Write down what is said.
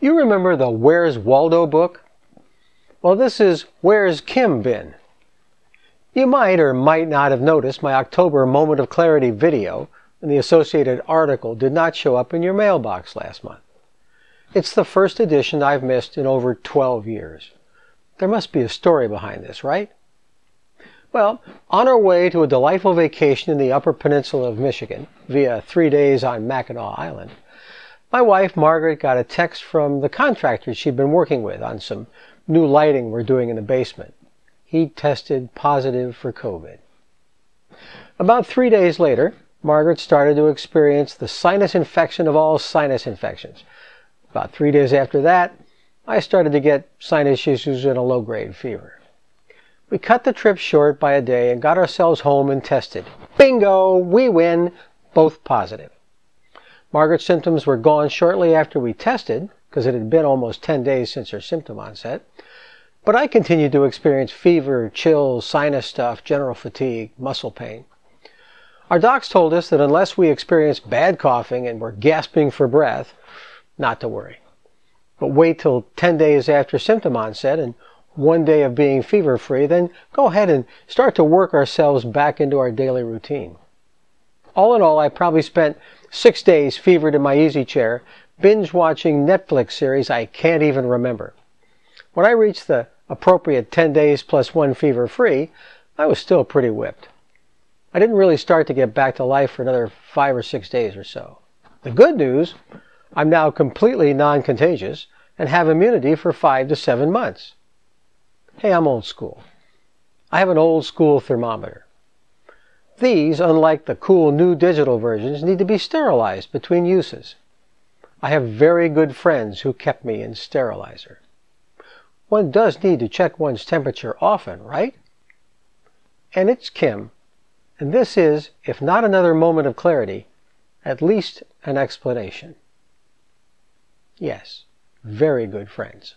You remember the Where's Waldo book? Well, this is Where's Kim Been? You might or might not have noticed my October Moment of Clarity video and the associated article did not show up in your mailbox last month. It's the first edition I've missed in over 12 years. There must be a story behind this, right? Well, on our way to a delightful vacation in the Upper Peninsula of Michigan via three days on Mackinac Island, my wife Margaret got a text from the contractor she'd been working with on some new lighting we're doing in the basement. He tested positive for COVID. About three days later, Margaret started to experience the sinus infection of all sinus infections. About three days after that, I started to get sinus issues and a low grade fever. We cut the trip short by a day and got ourselves home and tested. Bingo! We win! Both positive. Margaret's symptoms were gone shortly after we tested, because it had been almost 10 days since her symptom onset. But I continued to experience fever, chills, sinus stuff, general fatigue, muscle pain. Our docs told us that unless we experienced bad coughing and were gasping for breath, not to worry. But wait till 10 days after symptom onset and one day of being fever free, then go ahead and start to work ourselves back into our daily routine all in all, I probably spent six days fevered in my easy chair, binge watching Netflix series I can't even remember. When I reached the appropriate 10 days plus one fever free, I was still pretty whipped. I didn't really start to get back to life for another five or six days or so. The good news, I'm now completely non contagious and have immunity for five to seven months. Hey, I'm old school. I have an old school thermometer. These, unlike the cool new digital versions, need to be sterilized between uses. I have very good friends who kept me in sterilizer. One does need to check one's temperature often, right? And it's Kim, and this is, if not another moment of clarity, at least an explanation. Yes, very good friends.